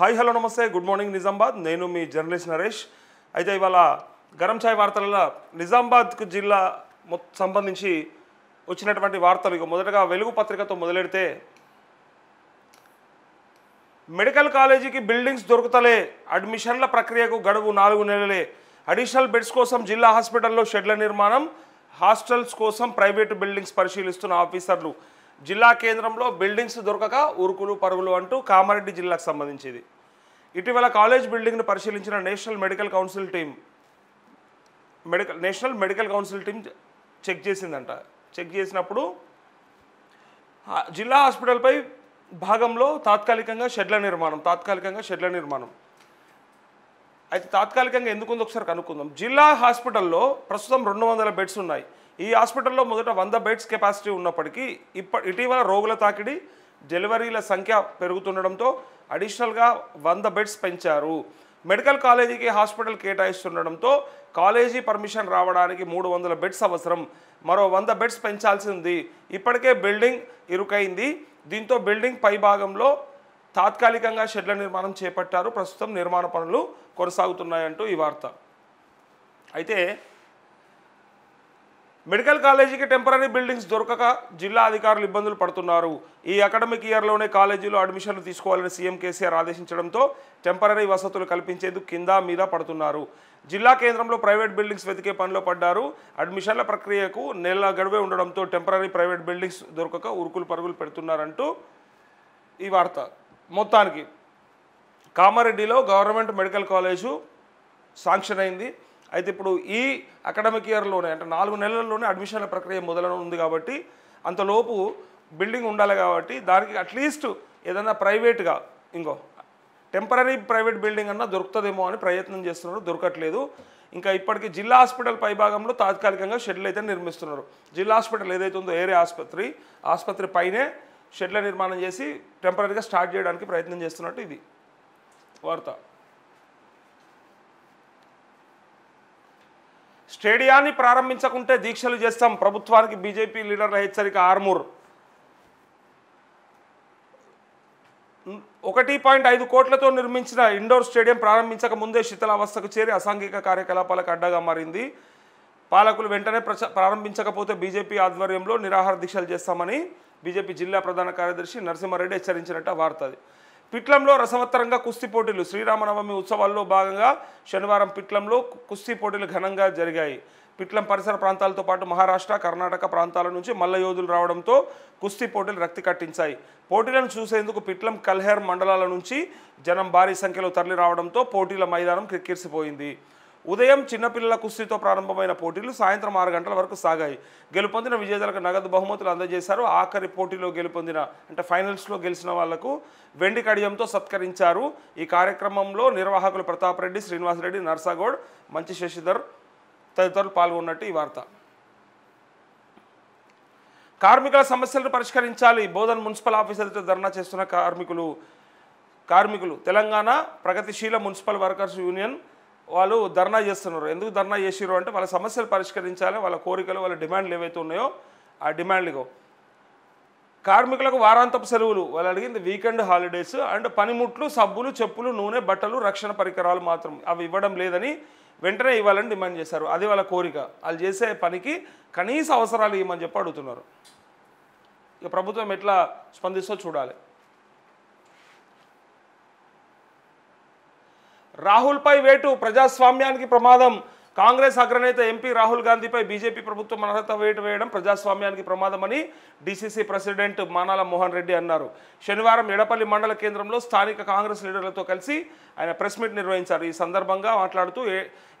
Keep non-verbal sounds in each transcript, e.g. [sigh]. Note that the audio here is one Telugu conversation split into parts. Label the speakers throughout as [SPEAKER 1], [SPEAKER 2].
[SPEAKER 1] హాయ్ హలో నమస్తే గుడ్ మార్నింగ్ నిజామాబాద్ నేను మీ జర్నలిస్ట్ నరేష్ అయితే ఇవాళ గరం ఛాయ్ వార్తలలో నిజామాబాద్కు జిల్లా సంబంధించి వచ్చినటువంటి వార్తలు ఇక మొదటగా వెలుగు పత్రికతో మొదలెడితే మెడికల్ కాలేజీకి బిల్డింగ్స్ దొరుకుతలే అడ్మిషన్ల ప్రక్రియకు గడువు నాలుగు నెలలే అడిషనల్ బెడ్స్ కోసం జిల్లా హాస్పిటల్లో షెడ్ల నిర్మాణం హాస్టల్స్ కోసం ప్రైవేటు బిల్డింగ్స్ పరిశీలిస్తున్న ఆఫీసర్లు జిల్లా కేంద్రంలో బిల్డింగ్స్ దొరకక ఉరుకులు పరుగులు అంటూ కామారెడ్డి జిల్లాకు సంబంధించింది ఇటీవల కాలేజ్ బిల్డింగ్ను పరిశీలించిన national medical council team medical national medical council team check చేసిందంట చెక్ చేసినప్పుడు జిల్లా హాస్పిటల్పై భాగంలో తాత్కాలికంగా షెడ్ల నిర్మాణం తాత్కాలికంగా షెడ్ల నిర్మాణం అయితే తాత్కాలికంగా ఎందుకుందో ఒకసారి కనుక్కుందాం జిల్లా హాస్పిటల్లో ప్రస్తుతం రెండు వందల బెడ్స్ ఉన్నాయి ఈ హాస్పిటల్లో మొదట వంద బెడ్స్ కెపాసిటీ ఉన్నప్పటికీ ఇప్ప ఇటీవల రోగుల తాకిడి డెలివరీల సంఖ్య పెరుగుతుండడంతో అడిషనల్గా వంద బెడ్స్ పెంచారు మెడికల్ కాలేజీకి హాస్పిటల్ కేటాయిస్తుండడంతో కాలేజీ పర్మిషన్ రావడానికి మూడు వందల బెడ్స్ అవసరం మరో వంద బెడ్స్ పెంచాల్సి ఉంది ఇప్పటికే బిల్డింగ్ ఇరుకైంది దీంతో బిల్డింగ్ పై భాగంలో తాత్కాలికంగా షెడ్ల నిర్మాణం చేపట్టారు ప్రస్తుతం నిర్మాణ పనులు కొనసాగుతున్నాయంటూ ఈ వార్త అయితే మెడికల్ కాలేజీకి టెంపరీ బిల్డింగ్స్ దొరకక జిల్లా అధికారులు ఇబ్బందులు పడుతున్నారు ఈ అకాడమిక్ ఇయర్లోనే కాలేజీలో అడ్మిషన్లు తీసుకోవాలని సీఎం కేసీఆర్ ఆదేశించడంతో టెంపరీ వసతులు కల్పించేందుకు కింద మీద పడుతున్నారు జిల్లా కేంద్రంలో ప్రైవేట్ బిల్డింగ్స్ వెతికే పనిలో పడ్డారు అడ్మిషన్ల ప్రక్రియకు నెల గడువే ఉండడంతో టెంపరీ ప్రైవేట్ బిల్డింగ్స్ దొరకక ఉరుకులు పరుగులు పెడుతున్నారంటూ ఈ వార్త మొత్తానికి కామారెడ్డిలో గవర్నమెంట్ మెడికల్ కాలేజు శాంక్షన్ అయింది అయితే ఇప్పుడు ఈ అకాడమిక్ ఇయర్లోనే అంటే నాలుగు నెలల్లోనే అడ్మిషన్ల ప్రక్రియ ఉంది కాబట్టి అంతలోపు బిల్డింగ్ ఉండాలి కాబట్టి దానికి అట్లీస్ట్ ఏదైనా ప్రైవేట్గా ఇంకో టెంపరీ ప్రైవేట్ బిల్డింగ్ అన్నా దొరుకుతుందేమో అని ప్రయత్నం చేస్తున్నారు దొరకట్లేదు ఇంకా ఇప్పటికీ జిల్లా హాస్పిటల్ పైభాగంలో తాత్కాలికంగా షెడ్లు అయితే నిర్మిస్తున్నారు జిల్లా హాస్పిటల్ ఏదైతే ఉందో ఏరే ఆసుపత్రి ఆసుపత్రి పైనే షెడ్ల నిర్మాణం చేసి టెంపరీగా స్టార్ట్ చేయడానికి ప్రయత్నం చేస్తున్నట్టు ఇది వార్త స్టేడియాన్ని ప్రారంభించకుంటే దీక్షలు చేస్తాం ప్రభుత్వానికి బీజేపీ లీడర్ల హెచ్చరిక ఆర్మూర్ ఒకటి పాయింట్ ఐదు కోట్లతో నిర్మించిన ఇండోర్ స్టేడియం ప్రారంభించక ముందే శిథిలావస్థకు చేరి అసాంఘిక కార్యకలాపాలకు అడ్డగా మారింది పాలకులు వెంటనే ప్రారంభించకపోతే బీజేపీ ఆధ్వర్యంలో నిరాహార దీక్షలు చేస్తామని బీజేపీ జిల్లా ప్రధాన కార్యదర్శి నరసింహారెడ్డి హెచ్చరించినట్టు వార్త పిట్లంలో రసవత్తరంగా కుస్తీ పోటీలు శ్రీరామనవమి ఉత్సవాల్లో భాగంగా శనివారం పిట్లంలో కుస్తీ పోటీలు ఘనంగా జరిగాయి పిట్లం పరిసర ప్రాంతాలతో పాటు మహారాష్ట్ర కర్ణాటక ప్రాంతాల నుంచి మల్ల యోధులు రావడంతో కుస్తీ పోటీలు రక్తి కట్టించాయి పోటీలను చూసేందుకు పిట్లం కల్హేర్ మండలాల నుంచి జనం భారీ సంఖ్యలో తరలి రావడంతో పోటీల మైదానం కిక్కిరిసిపోయింది ఉదయం చిన్నపిల్లల కుస్తీతో ప్రారంభమైన పోటీలు సాయంత్రం ఆరు గంటల వరకు సాగాయి గెలుపొందిన విజేతలకు నగదు బహుమతులు అందజేశారు ఆఖరి పోటీలో గెలుపొందిన అంటే ఫైనల్స్లో గెలిచిన వాళ్లకు వెండి కడియంతో సత్కరించారు ఈ కార్యక్రమంలో నిర్వాహకులు ప్రతాప్ రెడ్డి శ్రీనివాసరెడ్డి నర్సాగౌడ్ మంచి శశిధర్ తదితరులు పాల్గొన్నట్టు ఈ వార్త కార్మికుల సమస్యలను పరిష్కరించాలి బోధన్ మున్సిపల్ ఆఫీస్ ఎదుట ధర్నా చేస్తున్న కార్మికులు కార్మికులు తెలంగాణ ప్రగతిశీల మున్సిపల్ వర్కర్స్ యూనియన్ వాళ్ళు ధర్నా చేస్తున్నారు ఎందుకు ధర్నా చేసిరు అంటే వాళ్ళ సమస్యలు పరిష్కరించాలి వాళ్ళ కోరికలు వాళ్ళ డిమాండ్లు ఏవైతే ఉన్నాయో ఆ డిమాండ్లు కార్మికులకు వారాంతపు సెలవులు వాళ్ళు అడిగింది వీకెండ్ హాలిడేస్ అండ్ పనిముట్లు సబ్బులు చెప్పులు నూనె బట్టలు రక్షణ పరికరాలు మాత్రం అవి ఇవ్వడం లేదని వెంటనే ఇవ్వాలని డిమాండ్ చేశారు అది వాళ్ళ కోరిక వాళ్ళు చేసే పనికి కనీస అవసరాలు ఇవ్వమని చెప్పి అడుగుతున్నారు ఇక ప్రభుత్వం ఎట్లా స్పందిస్తో చూడాలి రాహుల్పై వేటు ప్రజాస్వామ్యానికి ప్రమాదం కాంగ్రెస్ అగ్రనేత ఎంపీ రాహుల్ గాంధీపై బీజేపీ ప్రభుత్వం అర్హత వేటు వేయడం ప్రజాస్వామ్యానికి ప్రమాదమని డీసీసీ ప్రెసిడెంట్ మానాల మోహన్ రెడ్డి అన్నారు శనివారం ఎడపల్లి మండల కేంద్రంలో స్థానిక కాంగ్రెస్ లీడర్లతో కలిసి ఆయన ప్రెస్ మీట్ నిర్వహించారు ఈ సందర్భంగా మాట్లాడుతూ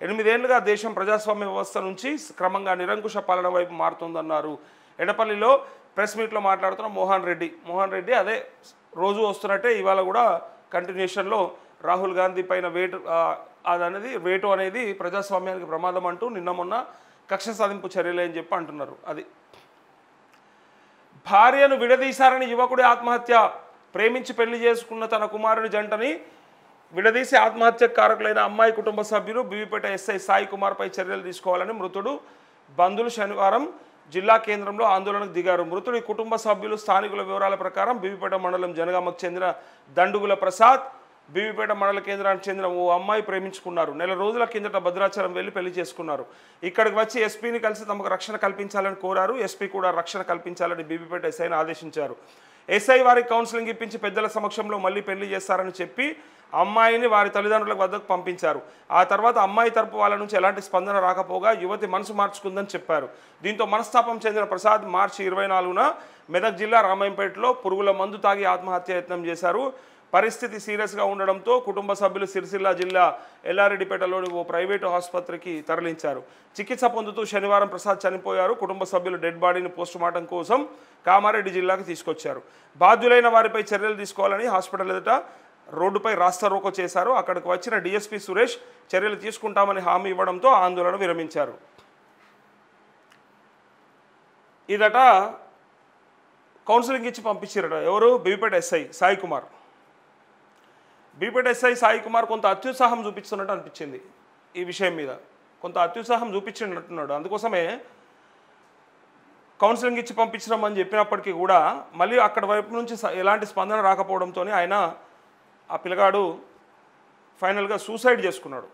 [SPEAKER 1] ఎనిమిదేళ్లుగా దేశం ప్రజాస్వామ్య వ్యవస్థ నుంచి క్రమంగా నిరంకుశ పాలన వైపు మారుతుందన్నారు ఎడపల్లిలో ప్రెస్ మీట్లో మాట్లాడుతున్న మోహన్ రెడ్డి మోహన్ రెడ్డి అదే రోజు వస్తున్నట్టే ఇవాళ కూడా కంటిన్యూషన్లో రాహుల్ గాంధీ పైన వేటు అదనేది వేటు అనేది ప్రజాస్వామ్యానికి ప్రమాదం అంటూ నిన్న మొన్న కక్ష సాధింపు చర్యలే అని చెప్పి అంటున్నారు అది భార్యను విడదీశారని యువకుడి ఆత్మహత్య ప్రేమించి పెళ్లి చేసుకున్న తన కుమారుడి జంటని విడదీసి ఆత్మహత్యకు కారకులైన అమ్మాయి కుటుంబ సభ్యులు బీవీపేట ఎస్ఐ సాయి కుమార్పై చర్యలు తీసుకోవాలని మృతుడు బంధులు శనివారం జిల్లా కేంద్రంలో ఆందోళనకు దిగారు మృతుడి కుటుంబ సభ్యులు స్థానికుల వివరాల ప్రకారం బీవీపేట మండలం జనగామకు చెందిన దండుగుల ప్రసాద్ బీవీపేట మండల కేంద్రానికి చెందిన ఓ అమ్మాయి ప్రేమించుకున్నారు నెల రోజుల కిందట భద్రాచలం వెళ్ళి పెళ్లి చేసుకున్నారు ఇక్కడికి వచ్చి ఎస్పీని కలిసి తమకు రక్షణ కల్పించాలని కోరారు ఎస్పీ కూడా రక్షణ కల్పించాలని బీబీపేట ఎస్ఐని ఆదేశించారు ఎస్ఐ వారికి కౌన్సిలింగ్ ఇప్పించి పెద్దల సమక్షంలో మళ్ళీ పెళ్లి చేస్తారని చెప్పి అమ్మాయిని వారి తల్లిదండ్రుల వద్దకు పంపించారు ఆ తర్వాత అమ్మాయి తరపు వాళ్ళ నుంచి ఎలాంటి స్పందన రాకపోగా యువతి మనసు మార్చుకుందని చెప్పారు దీంతో మనస్తాపం చెందిన ప్రసాద్ మార్చి ఇరవై నాలుగున మెదక్ జిల్లా రామయ్యంపేటలో పురుగుల మందు తాగి ఆత్మహత్య యత్నం చేశారు పరిస్థితి సీరియస్గా ఉండడంతో కుటుంబ సభ్యులు సిరిసిల్ల జిల్లా ఎల్లారెడ్డిపేటలోని ఓ ప్రైవేటు ఆసుపత్రికి తరలించారు చికిత్స పొందుతూ శనివారం ప్రసాద్ చనిపోయారు కుటుంబ సభ్యులు డెడ్ బాడీని పోస్టుమార్టం కోసం కామారెడ్డి జిల్లాకి తీసుకొచ్చారు బాధ్యులైన వారిపై చర్యలు తీసుకోవాలని హాస్పిటల్ ఎదుట రోడ్డుపై రాస్తారోకో చేశారు అక్కడికి వచ్చిన డీఎస్పీ సురేష్ చర్యలు తీసుకుంటామని హామీ ఇవ్వడంతో ఆందోళన విరమించారు ఇదట కౌన్సిలింగ్ ఇచ్చి పంపించారట ఎవరు బీపేట ఎస్ఐ సాయి కుమార్ బీపీటీఎస్ఐ సాయి కుమార్ కొంత అత్యుత్సాహం చూపిస్తున్నట్టు అనిపించింది ఈ విషయం మీద కొంత అత్యుత్సాహం చూపించినట్టున్నాడు అందుకోసమే కౌన్సిలింగ్ ఇచ్చి అని చెప్పినప్పటికీ కూడా మళ్ళీ అక్కడ వైపు నుంచి ఎలాంటి స్పందన రాకపోవడంతో ఆయన ఆ పిల్లగాడు ఫైనల్గా సూసైడ్ చేసుకున్నాడు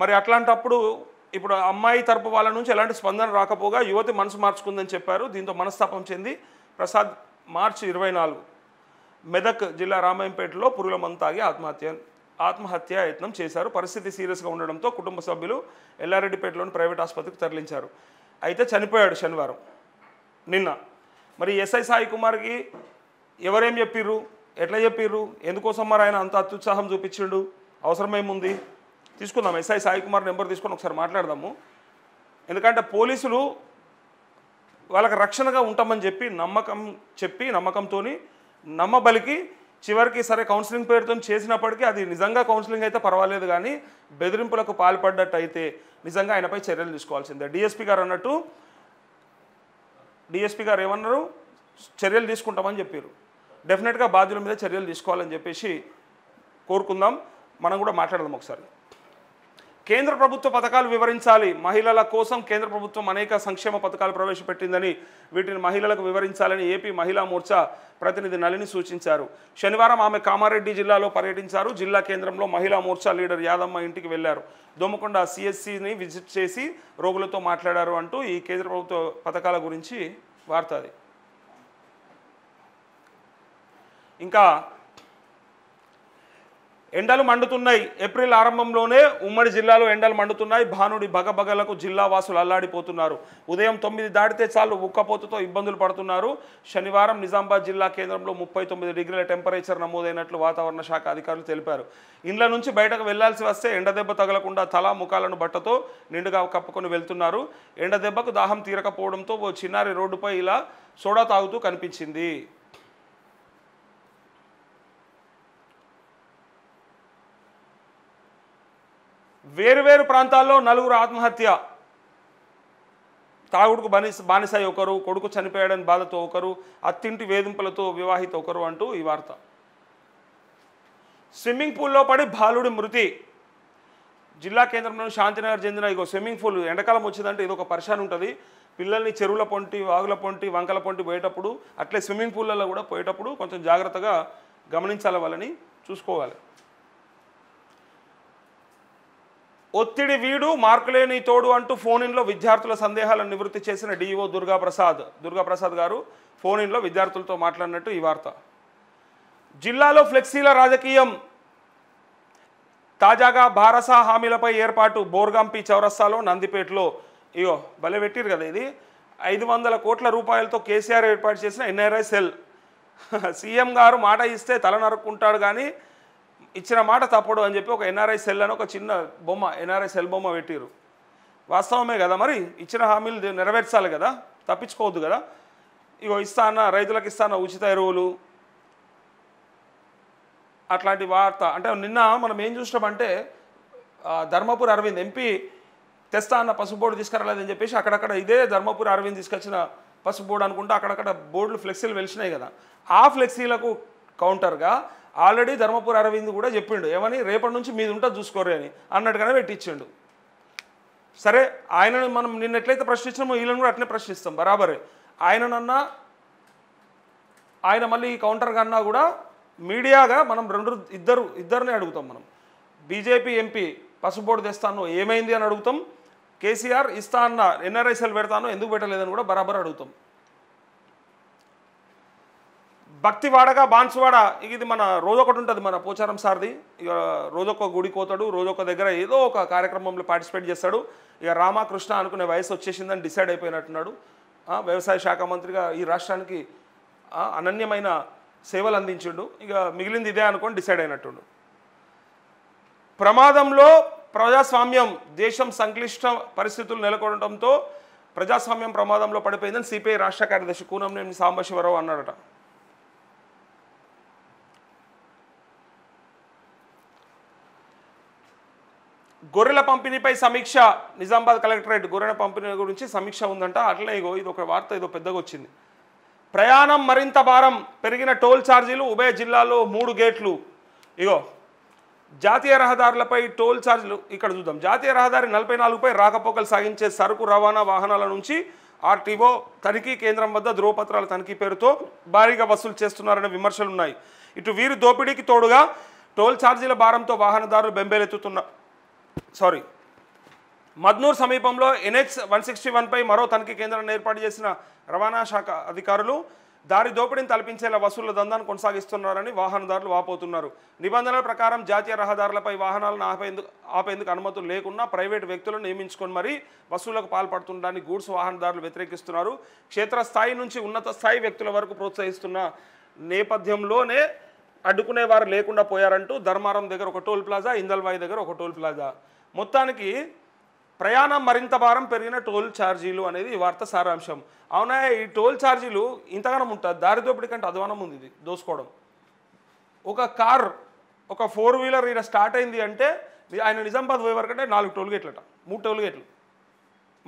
[SPEAKER 1] మరి అట్లాంటప్పుడు ఇప్పుడు అమ్మాయి తరపు వాళ్ళ నుంచి ఎలాంటి స్పందన రాకపోగా యువతి మనసు మార్చుకుందని చెప్పారు దీంతో మనస్తాపం చెంది ప్రసాద్ మార్చి ఇరవై నాలుగు మెదక్ జిల్లా రామాయంపేటలో పురుగుల మందు తాగి ఆత్మహత్య ఆత్మహత్య యత్నం చేశారు పరిస్థితి సీరియస్గా ఉండడంతో కుటుంబ సభ్యులు ఎల్లారెడ్డిపేటలోని ప్రైవేట్ ఆసుపత్రికి తరలించారు అయితే చనిపోయాడు శనివారం నిన్న మరి ఎస్ఐ సాయి కుమార్కి ఎవరేం చెప్పిర్రు ఎట్లా చెప్పిర్రు ఎందుకోసం మరి ఆయన అంత అత్యుత్సాహం చూపించిండు అవసరమేముంది తీసుకుందాం ఎస్ఐ సాయి కుమార్ నెంబర్ తీసుకొని ఒకసారి మాట్లాడదాము ఎందుకంటే పోలీసులు వాళ్ళకి రక్షణగా ఉంటామని చెప్పి నమ్మకం చెప్పి నమ్మకంతో నమ్మబలికి చివరికి సరే కౌన్సిలింగ్ పేరుతో చేసినప్పటికీ అది నిజంగా కౌన్సిలింగ్ అయితే పర్వాలేదు కానీ బెదిరింపులకు పాల్పడ్డట్టు అయితే నిజంగా ఆయనపై చర్యలు తీసుకోవాల్సిందే డిఎస్పీ గారు అన్నట్టు డిఎస్పీ గారు ఏమన్నారు చర్యలు తీసుకుంటామని చెప్పారు డెఫినెట్గా బాధ్యుల మీద చర్యలు తీసుకోవాలని చెప్పేసి కోరుకుందాం మనం కూడా మాట్లాడదాం ఒకసారి కేంద్ర ప్రభుత్వ పథకాలు వివరించాలి మహిళల కోసం కేంద్ర ప్రభుత్వం అనేక సంక్షేమ పథకాలు ప్రవేశపెట్టిందని వీటిని మహిళలకు వివరించాలని ఏపీ మహిళా మోర్చా ప్రతినిధి నలిని సూచించారు శనివారం ఆమె కామారెడ్డి జిల్లాలో పర్యటించారు జిల్లా కేంద్రంలో మహిళా మోర్చా లీడర్ యాదమ్మ ఇంటికి వెళ్లారు దోమకొండ సిఎస్సిని విజిట్ చేసి రోగులతో మాట్లాడారు అంటూ ఈ కేంద్ర ప్రభుత్వ పథకాల గురించి వార్త ఇంకా ఎండలు మండుతున్నాయి ఏప్రిల్ ఆరంభంలోనే ఉమ్మడి జిల్లాలో ఎండలు మండుతున్నాయి భానుడి బగబగలకు జిల్లా వాసులు అల్లాడిపోతున్నారు ఉదయం తొమ్మిది దాటితే చాలు ఉక్కపోతుతో ఇబ్బందులు పడుతున్నారు శనివారం నిజామాబాద్ జిల్లా కేంద్రంలో ముప్పై తొమ్మిది డిగ్రీల టెంపరేచర్ నమోదైనట్లు వాతావరణ శాఖ అధికారులు తెలిపారు ఇండ్ల నుంచి బయటకు వెళ్లాల్సి వస్తే ఎండదెబ్బ తగలకుండా తల ముఖాలను బట్టతో నిండుగా కప్పుకొని వెళ్తున్నారు ఎండదెబ్బకు దాహం తీరకపోవడంతో ఓ చిన్నారి రోడ్డుపై ఇలా సోడా తాగుతూ కనిపించింది వేరువేరు ప్రాంతాల్లో నలుగురు ఆత్మహత్య తాగుడుకు బానిస బానిసాయి ఒకరు కొడుకు చనిపోయాడని బాధతో ఒకరు అత్తింటి వేధింపులతో వివాహిత ఒకరు అంటూ ఈ వార్త స్విమ్మింగ్ పూల్లో పడి బాలుడి మృతి జిల్లా కేంద్రంలోని శాంతినగర్ చెందిన ఇగో స్విమ్మింగ్ పూల్ ఎండకాలం వచ్చిందంటే ఇది ఒక పరిశాన్ ఉంటుంది పిల్లల్ని చెరువుల పొంటి వాగుల పొంటి వంకల పొంటి పోయేటప్పుడు అట్లే స్విమ్మింగ్ పూల్లలో కూడా పోయేటప్పుడు కొంచెం జాగ్రత్తగా గమనించాలి వాళ్ళని చూసుకోవాలి ఒత్తిడి వీడు మార్కులేని తోడు అంటూ ఫోన్ ఇన్లో విద్యార్థుల సందేహాలను నివృత్తి చేసిన డిఈఓ దుర్గాప్రసాద్ దుర్గాప్రసాద్ గారు ఫోన్ ఇన్లో విద్యార్థులతో మాట్లాడినట్టు ఈ వార్త జిల్లాలో ఫ్లెక్సీల రాజకీయం తాజాగా భారసా హామీలపై ఏర్పాటు బోర్గాంపి చౌరస్తాలో నందిపేటలో ఇగో భలే పెట్టిరు కదా ఇది ఐదు వందల కోట్ల రూపాయలతో కేసీఆర్ ఏర్పాటు చేసిన ఎన్ఆర్ఐ సెల్ [laughs] సీఎం గారు మాట ఇస్తే తల నరుక్కుంటాడు కానీ ఇచ్చిన మాట తప్పుడు అని చెప్పి ఒక ఎన్ఆర్ఐ సెల్ అని ఒక చిన్న బొమ్మ ఎన్ఆర్ఐ సెల్ బొమ్మ పెట్టిరు వాస్తవమే కదా మరి ఇచ్చిన హామీలు నెరవేర్చాలి కదా తప్పించుకోవద్దు కదా ఇగో అన్న రైతులకు ఇస్తాన ఉచిత ఎరువులు అట్లాంటి వార్త అంటే నిన్న మనం ఏం చూసినామంటే ధర్మపురి అరవింద్ ఎంపీ తెస్తా అన్న పసుపు బోర్డు తీసుకురాలేదని చెప్పేసి అక్కడక్కడ ఇదే ధర్మపురి అరవింద్ తీసుకొచ్చిన పసుపు బోర్డు అనుకుంటే అక్కడక్కడ బోర్డులు ఫ్లెక్సీలు వెలిసినాయి కదా ఆ ఫ్లెక్సీలకు కౌంటర్గా ఆల్రెడీ ధర్మపురి అరవింద్ కూడా చెప్పిండు ఏమని రేపటి నుంచి మీది ఉంటా చూసుకోరే అని అన్నట్టుగానే పెట్టించాడు సరే ఆయనను మనం నిన్న ఎట్లయితే ప్రశ్నించినామో వీళ్ళని కూడా అట్లే ప్రశ్నిస్తాం బరాబరే ఆయననన్నా ఆయన మళ్ళీ కౌంటర్ కన్నా కూడా మీడియాగా మనం రెండు ఇద్దరు ఇద్దరిని అడుగుతాం మనం బీజేపీ ఎంపీ పసుపోటు తెస్తాను ఏమైంది అని అడుగుతాం కేసీఆర్ ఇస్తా అన్న ఎన్ఆర్ఐసీలు పెడతాను ఎందుకు పెట్టలేదని కూడా బరాబర్ అడుగుతాం భక్తివాడగా బాన్సువాడ ఇది మన రోజొకటి ఉంటుంది మన పోచారం సార్ది ఇక రోజొక గుడి కోతాడు రోజొక దగ్గర ఏదో ఒక కార్యక్రమంలో పార్టిసిపేట్ చేస్తాడు ఇక రామకృష్ణ అనుకునే వయసు వచ్చేసిందని డిసైడ్ అయిపోయినట్టున్నాడు వ్యవసాయ శాఖ మంత్రిగా ఈ రాష్ట్రానికి అనన్యమైన సేవలు అందించిండు ఇక మిగిలింది ఇదే అనుకొని డిసైడ్ అయినట్టుండు ప్రమాదంలో ప్రజాస్వామ్యం దేశం సంక్లిష్ట పరిస్థితులు నెలకొనడంతో ప్రజాస్వామ్యం ప్రమాదంలో పడిపోయిందని సిపిఐ రాష్ట్ర కార్యదర్శి కూనంనేని సాంబశివరావు అన్నాడట గొర్రెల పంపిణీపై సమీక్ష నిజామాబాద్ కలెక్టరేట్ గొర్రెల పంపిణీ గురించి సమీక్ష ఉందంట అట్లే ఇగో ఇది ఒక వార్త ఏదో పెద్దగా వచ్చింది ప్రయాణం మరింత భారం పెరిగిన టోల్ ఛార్జీలు ఉభయ జిల్లాలో మూడు గేట్లు ఇగో జాతీయ రహదారులపై టోల్ ఛార్జీలు ఇక్కడ చూద్దాం జాతీయ రహదారి నలభై నాలుగుపై రాకపోకలు సాగించే సరుకు రవాణా వాహనాల నుంచి ఆర్టీఓ తనిఖీ కేంద్రం వద్ద ధ్రువపత్రాల తనిఖీ పేరుతో భారీగా వసూలు చేస్తున్నారనే విమర్శలున్నాయి ఇటు వీరి దోపిడీకి తోడుగా టోల్ ఛార్జీల భారంతో వాహనదారులు బెంబేలెత్తుతున్నారు సారీ మద్నూర్ సమీపంలో ఎన్హెచ్ వన్ సిక్స్టీ వన్పై మరో తనిఖీ కేంద్రాన్ని ఏర్పాటు చేసిన రవాణా శాఖ అధికారులు దారి దోపిడీని తలపించేలా వసూళ్ల దందాన్ని కొనసాగిస్తున్నారని వాహనదారులు వాపోతున్నారు నిబంధనల ప్రకారం జాతీయ రహదారులపై వాహనాలను ఆపేందుకు ఆపేందుకు అనుమతులు లేకున్నా ప్రైవేటు వ్యక్తులను నియమించుకొని మరీ వసూళ్లకు పాల్పడుతుండడాన్ని గూడ్స్ వాహనదారులు వ్యతిరేకిస్తున్నారు క్షేత్రస్థాయి నుంచి ఉన్నత స్థాయి వ్యక్తుల వరకు ప్రోత్సహిస్తున్న నేపథ్యంలోనే అడ్డుకునేవారు లేకుండా పోయారంటూ ధర్మారం దగ్గర ఒక టోల్ ప్లాజా ఇందల్వాయి దగ్గర ఒక టోల్ ప్లాజా మొత్తానికి ప్రయాణం మరింత భారం పెరిగిన టోల్ ఛార్జీలు అనేది ఈ వార్త సారాంశం అవునా ఈ టోల్ ఛార్జీలు ఇంతగానం ఉంటుంది దారిదోపిడి కంటే అధ్వానం ఉంది ఇది దోసుకోవడం ఒక కార్ ఒక ఫోర్ వీలర్ ఈయన స్టార్ట్ అయింది అంటే ఆయన నిజామాబాద్ పోయే అంటే నాలుగు టోల్ గేట్లట మూడు టోల్ గేట్లు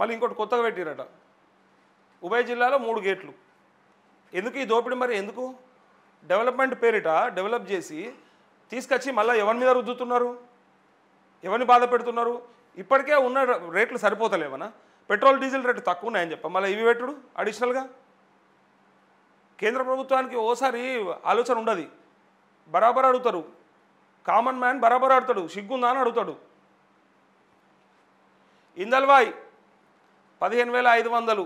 [SPEAKER 1] మళ్ళీ ఇంకోటి కొత్తగా పెట్టిరట ఉభయ జిల్లాలో మూడు గేట్లు ఎందుకు ఈ దోపిడీ మరి ఎందుకు డెవలప్మెంట్ పేరిట డెవలప్ చేసి తీసుకొచ్చి మళ్ళీ ఎవరి మీద రుద్దుతున్నారు ఎవరిని బాధ పెడుతున్నారు ఇప్పటికే ఉన్న రేట్లు సరిపోతలేవనా పెట్రోల్ డీజిల్ రేట్లు తక్కువ ఉన్నాయని చెప్ప మళ్ళీ ఇవి పెట్టుడు అడిషనల్గా కేంద్ర ప్రభుత్వానికి ఓసారి ఆలోచన ఉండదు బరాబర్ అడుగుతారు కామన్ మ్యాన్ బరాబర్ ఆడతాడు సిగ్గుందా అని అడుగుతాడు ఇందల్వాయ్ పదిహేను వేల ఐదు వందలు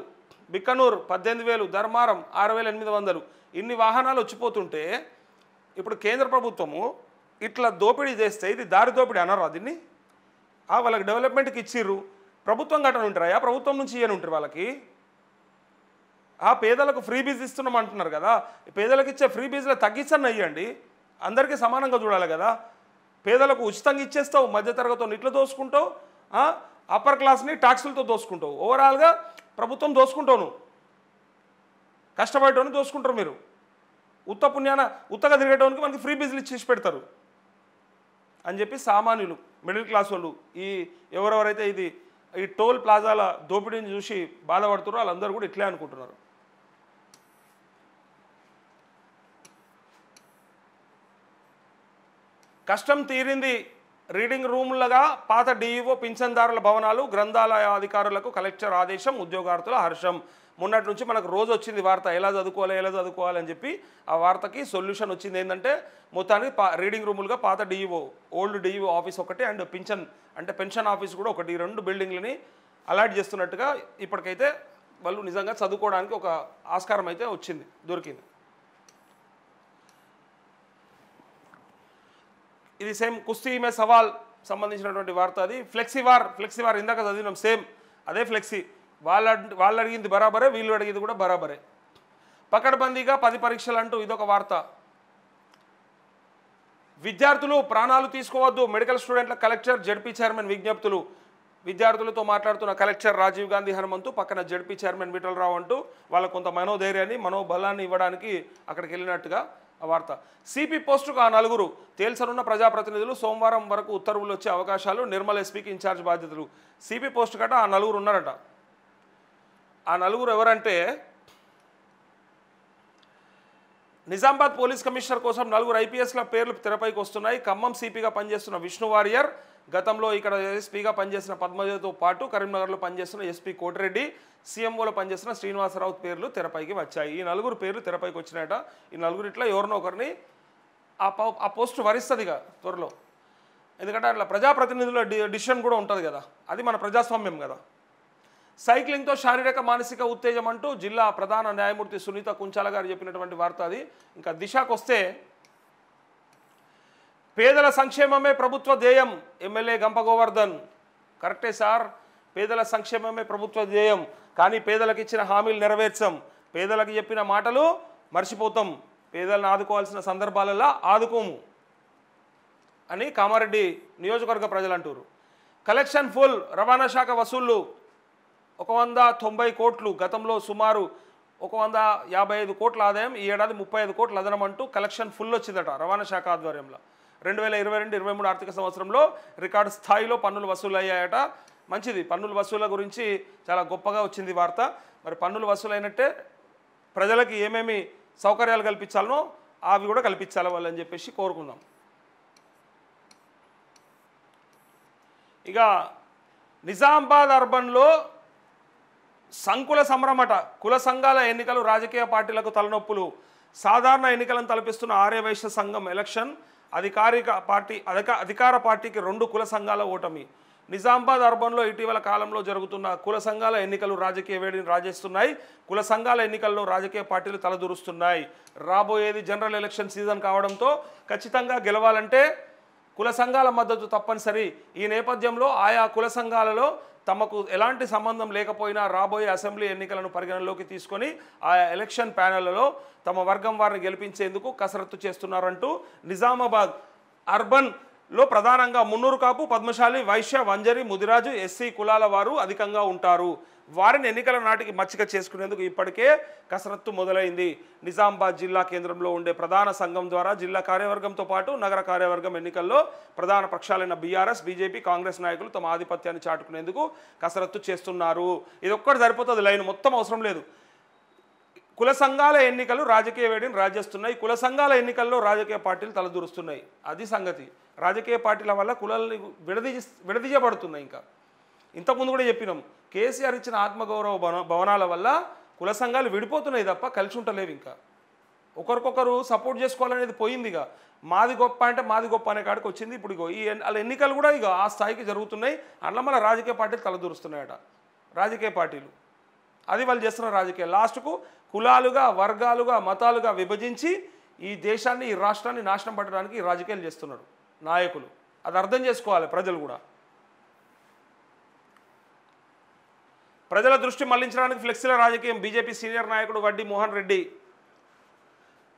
[SPEAKER 1] బిక్కనూరు పద్దెనిమిది వేలు ధర్మారం ఆరు వేల ఎనిమిది వందలు ఇన్ని వాహనాలు వచ్చిపోతుంటే ఇప్పుడు కేంద్ర ప్రభుత్వము ఇట్లా దోపిడీ చేస్తే ఇది దారి దోపిడీ అనరు దీన్ని వాళ్ళకి డెవలప్మెంట్కి ఇచ్చిర్రు ప్రభుత్వం ఉంటారు ఉంటారా ప్రభుత్వం నుంచి ఇవ్వని ఉంటారు వాళ్ళకి ఆ పేదలకు ఫ్రీ బీజ్ ఇస్తున్నాం అంటున్నారు కదా పేదలకు ఇచ్చే ఫ్రీ బీజ్లో తగ్గించని ఇవ్వండి అందరికీ సమానంగా చూడాలి కదా పేదలకు ఉచితంగా ఇచ్చేస్తావు మధ్యతరగతిని ఇట్లా దోసుకుంటావు అప్పర్ క్లాస్ని ట్యాక్సులతో దోసుకుంటావు ఓవరాల్గా ప్రభుత్వం దోసుకుంటావు కష్టపడేటోని దోసుకుంటారు మీరు ఉత్త పుణ్యాన ఉత్తగా తిరిగేటోనికి మనకి ఫ్రీ బిజిల్ ఇచ్చి పెడతారు అని చెప్పి సామాన్యులు మిడిల్ క్లాస్ వాళ్ళు ఈ ఎవరెవరైతే ఇది ఈ టోల్ ప్లాజాల దోపిడీని చూసి బాధపడుతున్నారో వాళ్ళందరూ కూడా ఇట్లే అనుకుంటున్నారు కష్టం తీరింది రీడింగ్ రూమ్లుగా పాత డిఈఓ పింఛన్దారుల భవనాలు గ్రంథాలయ అధికారులకు కలెక్టర్ ఆదేశం ఉద్యోగార్థుల హర్షం మొన్నటి నుంచి మనకు రోజు వచ్చింది వార్త ఎలా చదువుకోవాలి ఎలా చదువుకోవాలి అని చెప్పి ఆ వార్తకి సొల్యూషన్ వచ్చింది ఏంటంటే మొత్తానికి పా రీడింగ్ రూములుగా పాత డిఈఓ ఓల్డ్ డిఈఓ ఆఫీస్ ఒకటి అండ్ పింఛన్ అంటే పెన్షన్ ఆఫీస్ కూడా ఒకటి రెండు బిల్డింగ్లని అలాట్ చేస్తున్నట్టుగా ఇప్పటికైతే వాళ్ళు నిజంగా చదువుకోవడానికి ఒక ఆస్కారం అయితే వచ్చింది దొరికింది ఇది సేమ్ కుస్తీమే సవాల్ సంబంధించినటువంటి వార్త అది ఫ్లెక్సీవార్ ఫ్లెక్సీవార్ ఇందాక చదివినాం సేమ్ అదే ఫ్లెక్సీ వాళ్ళ వాళ్ళు అడిగింది బరాబరే వీళ్ళు అడిగింది కూడా బరాబరే పకడ్బందీగా పది పరీక్షలు అంటూ ఇదొక వార్త విద్యార్థులు ప్రాణాలు తీసుకోవద్దు మెడికల్ స్టూడెంట్ల కలెక్టర్ జడ్పీ చైర్మన్ విజ్ఞప్తులు విద్యార్థులతో మాట్లాడుతున్న కలెక్టర్ రాజీవ్ గాంధీ హనుమంతు పక్కన జడ్పీ చైర్మన్ విఠలరావు అంటూ వాళ్ళ కొంత మనోధైర్యాన్ని మనోబలాన్ని ఇవ్వడానికి అక్కడికి వెళ్ళినట్టుగా వార్త సిపి పోస్టుకు ఆ నలుగురు తేల్చనున్న ప్రజాప్రతినిధులు సోమవారం వరకు ఉత్తర్వులు వచ్చే అవకాశాలు నిర్మల్ ఎస్పీకి ఇన్ఛార్జ్ బాధ్యతలు సిపి పోస్టు కట ఆ నలుగురు ఉన్నారట ఆ నలుగురు ఎవరంటే నిజామాబాద్ పోలీస్ కమిషనర్ కోసం నలుగురు ఐపీఎస్ల పేర్లు తెరపైకి వస్తున్నాయి ఖమ్మం సిపిగా పనిచేస్తున్న విష్ణు వారియర్ గతంలో ఇక్కడ ఎస్పీగా పనిచేసిన పద్మజతో పాటు కరీంనగర్లో పనిచేస్తున్న ఎస్పీ కోటిరెడ్డి సీఎంఓలో పనిచేస్తున్న శ్రీనివాసరావు పేర్లు తెరపైకి వచ్చాయి ఈ నలుగురు పేర్లు తెరపైకి వచ్చినాయట ఈ నలుగురిట్లో ఎవరినో ఒకరిని ఆ పోస్టు పోస్ట్ వరిస్తుంది ఇక త్వరలో ఎందుకంటే అట్లా ప్రజాప్రతినిధుల డిసిషన్ కూడా ఉంటుంది కదా అది మన ప్రజాస్వామ్యం కదా సైక్లింగ్తో శారీరక మానసిక ఉత్తేజం అంటూ జిల్లా ప్రధాన న్యాయమూర్తి సునీత కుంచాల గారు చెప్పినటువంటి వార్త అది ఇంకా దిశకు వస్తే పేదల సంక్షేమమే ప్రభుత్వ ధ్యేయం ఎమ్మెల్యే గంపగోవర్ధన్ కరెక్టే సార్ పేదల సంక్షేమమే ప్రభుత్వ ధ్యేయం కానీ పేదలకు ఇచ్చిన హామీలు నెరవేర్చం పేదలకు చెప్పిన మాటలు మర్చిపోతాం పేదలను ఆదుకోవాల్సిన సందర్భాలలో ఆదుకోము అని కామారెడ్డి నియోజకవర్గ ప్రజలు అంటారు కలెక్షన్ ఫుల్ రవాణా శాఖ వసూళ్లు ఒక వంద తొంభై కోట్లు గతంలో సుమారు ఒక వంద యాభై ఐదు కోట్ల ఆదాయం ఈ ఏడాది ముప్పై ఐదు కోట్లు అదనం అంటూ కలెక్షన్ ఫుల్ వచ్చిందట రవాణా శాఖ ఆధ్వర్యంలో రెండు వేల ఇరవై రెండు ఇరవై మూడు ఆర్థిక సంవత్సరంలో రికార్డు స్థాయిలో పన్నులు వసూలయ్యాయట మంచిది పన్నుల వసూల గురించి చాలా గొప్పగా వచ్చింది వార్త మరి పన్నులు వసూలైనట్టే ప్రజలకి ఏమేమి సౌకర్యాలు కల్పించాలనో అవి కూడా కల్పించాలి వాళ్ళని చెప్పేసి కోరుకుందాం ఇక నిజామాబాద్ అర్బన్లో సంకుల సంభ్రమట కుల సంఘాల ఎన్నికలు రాజకీయ పార్టీలకు తలనొప్పులు సాధారణ ఎన్నికలను తలపిస్తున్న ఆర్యవైశ్య సంఘం ఎలక్షన్ అధికారిక పార్టీ అధిక అధికార పార్టీకి రెండు కుల సంఘాల ఓటమి నిజామాబాద్ అర్బన్లో ఇటీవల కాలంలో జరుగుతున్న కుల సంఘాల ఎన్నికలు రాజకీయ వేడిని రాజేస్తున్నాయి కుల సంఘాల ఎన్నికల్లో రాజకీయ పార్టీలు తలదూరుస్తున్నాయి రాబోయేది జనరల్ ఎలక్షన్ సీజన్ కావడంతో ఖచ్చితంగా గెలవాలంటే కుల సంఘాల మద్దతు తప్పనిసరి ఈ నేపథ్యంలో ఆయా కుల సంఘాలలో తమకు ఎలాంటి సంబంధం లేకపోయినా రాబోయే అసెంబ్లీ ఎన్నికలను పరిగణలోకి తీసుకొని ఆ ఎలక్షన్ ప్యానెళ్లలో తమ వర్గం వారిని గెలిపించేందుకు కసరత్తు చేస్తున్నారంటూ నిజామాబాద్ అర్బన్ లో ప్రధానంగా మున్నూరు కాపు పద్మశాలి వైశ్య వంజరి ముదిరాజు ఎస్సీ కులాల వారు అధికంగా ఉంటారు వారిని ఎన్నికల నాటికి మచ్చిక చేసుకునేందుకు ఇప్పటికే కసరత్తు మొదలైంది నిజామాబాద్ జిల్లా కేంద్రంలో ఉండే ప్రధాన సంఘం ద్వారా జిల్లా కార్యవర్గంతో పాటు నగర కార్యవర్గం ఎన్నికల్లో ప్రధాన పక్షాలైన బీఆర్ఎస్ బీజేపీ కాంగ్రెస్ నాయకులు తమ ఆధిపత్యాన్ని చాటుకునేందుకు కసరత్తు చేస్తున్నారు ఇది ఒక్కటి సరిపోతుంది లైన్ మొత్తం అవసరం లేదు కుల సంఘాల ఎన్నికలు రాజకీయ వేడిని రాజేస్తున్నాయి కుల సంఘాల ఎన్నికల్లో రాజకీయ పార్టీలు తలదూరుస్తున్నాయి అది సంగతి రాజకీయ పార్టీల వల్ల కులాలని విడదీ విడదీయబడుతున్నాయి ఇంకా ఇంతకుముందు కూడా చెప్పినాం కేసీఆర్ ఇచ్చిన ఆత్మగౌరవ భవనాల వల్ల కుల సంఘాలు విడిపోతున్నాయి తప్ప కలిసి ఉంటలేవు ఇంకా ఒకరికొకరు సపోర్ట్ చేసుకోవాలనేది పోయింది ఇక మాది గొప్ప అంటే మాది గొప్ప అనే కాడికి వచ్చింది ఇప్పుడు ఇగో ఈ అలా ఎన్నికలు కూడా ఇక ఆ స్థాయికి జరుగుతున్నాయి అట్లా మళ్ళీ రాజకీయ పార్టీలు తలదూరుస్తున్నాయట రాజకీయ పార్టీలు అది వాళ్ళు చేస్తున్న రాజకీయాలు లాస్ట్కు కులాలుగా వర్గాలుగా మతాలుగా విభజించి ఈ దేశాన్ని ఈ రాష్ట్రాన్ని నాశనం పట్టడానికి రాజకీయాలు చేస్తున్నారు నాయకులు అది అర్థం చేసుకోవాలి ప్రజలు కూడా ప్రజల దృష్టి మళ్లించడానికి ఫ్లెక్సీల రాజకీయం బీజేపీ సీనియర్ నాయకుడు వడ్డీ మోహన్ రెడ్డి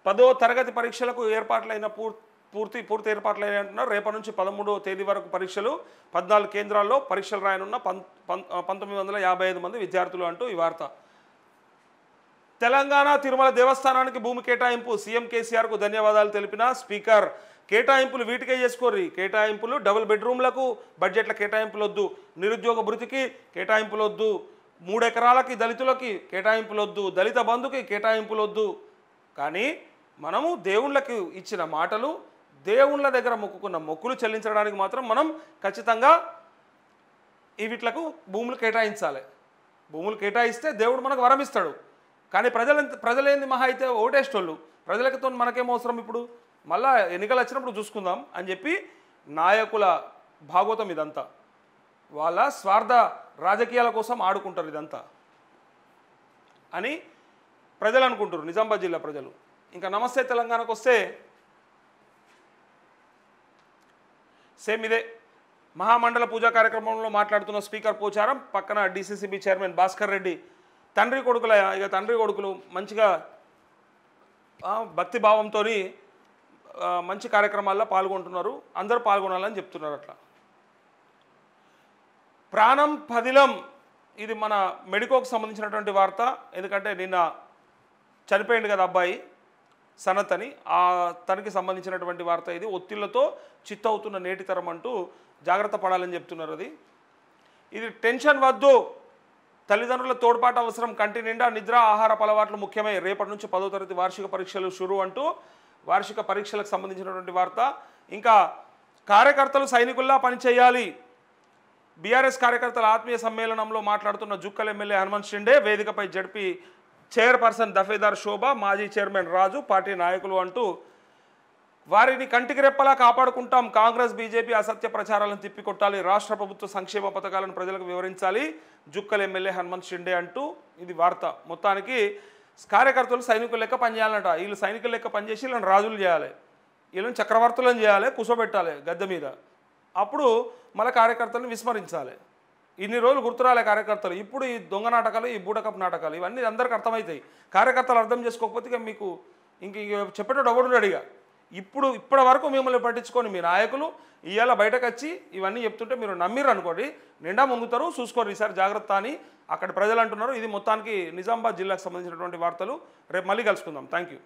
[SPEAKER 1] పదో తరగతి పరీక్షలకు ఏర్పాట్లైన పూర్తి పూర్తి పూర్తి ఏర్పాట్లైన అంటున్నారు రేపటి నుంచి పదమూడవ తేదీ వరకు పరీక్షలు పద్నాలుగు కేంద్రాల్లో పరీక్షలు రాయనున్న పంతొమ్మిది వందల యాభై ఐదు మంది విద్యార్థులు అంటూ ఈ వార్త తెలంగాణ తిరుమల దేవస్థానానికి భూమి కేటాయింపు సీఎం కేసీఆర్కు ధన్యవాదాలు తెలిపిన స్పీకర్ కేటాయింపులు వీటికే చేసుకోర్రి కేటాయింపులు డబుల్ బెడ్రూమ్లకు బడ్జెట్ల కేటాయింపులొద్దు నిరుద్యోగ భృతికి కేటాయింపులొద్దు మూడెకరాలకి దళితులకి దళితులకి కేటాయింపులొద్దు దళిత బంధుకి కేటాయింపులొద్దు కానీ మనము దేవుళ్ళకి ఇచ్చిన మాటలు దేవుళ్ళ దగ్గర మొక్కుకున్న మొక్కులు చెల్లించడానికి మాత్రం మనం ఖచ్చితంగా ఈ వీటిలకు భూములు కేటాయించాలి భూములు కేటాయిస్తే దేవుడు మనకు వరమిస్తాడు కానీ ప్రజలు ప్రజలేంది మహా అయితే ఓటేస్టోళ్ళు ప్రజలకితో మనకేమవసరం అవసరం ఇప్పుడు మళ్ళా ఎన్నికలు వచ్చినప్పుడు చూసుకుందాం అని చెప్పి నాయకుల భాగోతం ఇదంతా వాళ్ళ స్వార్థ రాజకీయాల కోసం ఆడుకుంటారు ఇదంతా అని ప్రజలు అనుకుంటారు నిజామాబాద్ జిల్లా ప్రజలు ఇంకా నమస్తే తెలంగాణకు వస్తే సేమ్ ఇదే మహామండల పూజా కార్యక్రమంలో మాట్లాడుతున్న స్పీకర్ పోచారం పక్కన డిసిసిబి చైర్మన్ భాస్కర్ రెడ్డి తండ్రి కొడుకుల ఇక తండ్రి కొడుకులు మంచిగా భక్తిభావంతో మంచి కార్యక్రమాల్లో పాల్గొంటున్నారు అందరూ పాల్గొనాలని చెప్తున్నారు అట్లా ప్రాణం పదిలం ఇది మన మెడికోకు సంబంధించినటువంటి వార్త ఎందుకంటే నిన్న చనిపోయింది కదా అబ్బాయి సనత్ అని ఆ తనకి సంబంధించినటువంటి వార్త ఇది ఒత్తిళ్లతో చిత్తవుతున్న నేటి తరం అంటూ జాగ్రత్త పడాలని చెప్తున్నారు అది ఇది టెన్షన్ వద్దు తల్లిదండ్రుల తోడ్పాటు అవసరం కంటి నిండా నిద్ర ఆహార అలవాట్లు ముఖ్యమే రేపటి నుంచి పదో తరగతి వార్షిక పరీక్షలు షురు అంటూ వార్షిక పరీక్షలకు సంబంధించినటువంటి వార్త ఇంకా కార్యకర్తలు సైనికుల్లా పనిచేయాలి బీఆర్ఎస్ కార్యకర్తల ఆత్మీయ సమ్మేళనంలో మాట్లాడుతున్న జుక్కల్ ఎమ్మెల్యే హనుమంత్ షిండే వేదికపై జడిపి చైర్పర్సన్ దఫేదార్ శోభ మాజీ చైర్మన్ రాజు పార్టీ నాయకులు అంటూ వారిని కంటికి రెప్పలా కాపాడుకుంటాం కాంగ్రెస్ బీజేపీ అసత్య ప్రచారాలను తిప్పికొట్టాలి రాష్ట్ర ప్రభుత్వ సంక్షేమ పథకాలను ప్రజలకు వివరించాలి జుక్కల్ ఎమ్మెల్యే హనుమంత్ షిండే అంటూ ఇది వార్త మొత్తానికి కార్యకర్తలు సైనికుల లెక్క పనిచేయాలంట వీళ్ళు సైనికుల లెక్క పనిచేసి వీళ్ళని రాజులు చేయాలి వీళ్ళని చక్రవర్తులను చేయాలి కూసోబెట్టాలి గద్దె మీద అప్పుడు మళ్ళీ కార్యకర్తలను విస్మరించాలి ఇన్ని రోజులు గుర్తురాలే కార్యకర్తలు ఇప్పుడు ఈ దొంగ నాటకాలు ఈ బూడకప్ నాటకాలు ఇవన్నీ అందరికి అర్థమవుతాయి కార్యకర్తలు అర్థం చేసుకోకపోతే మీకు ఇంక చెప్పేటోడు ఎవడు ఇక ఇప్పుడు ఇప్పటి వరకు మిమ్మల్ని పట్టించుకొని మీ నాయకులు ఇవాళ బయటకు వచ్చి ఇవన్నీ చెప్తుంటే మీరు నమ్మిరు అనుకోండి నిండా మునుగుతారు చూసుకోరు ఈసారి జాగ్రత్త అని అక్కడ ప్రజలు అంటున్నారు ఇది మొత్తానికి నిజామాబాద్ జిల్లాకు సంబంధించినటువంటి వార్తలు రేపు మళ్ళీ కలుసుకుందాం థ్యాంక్ యూ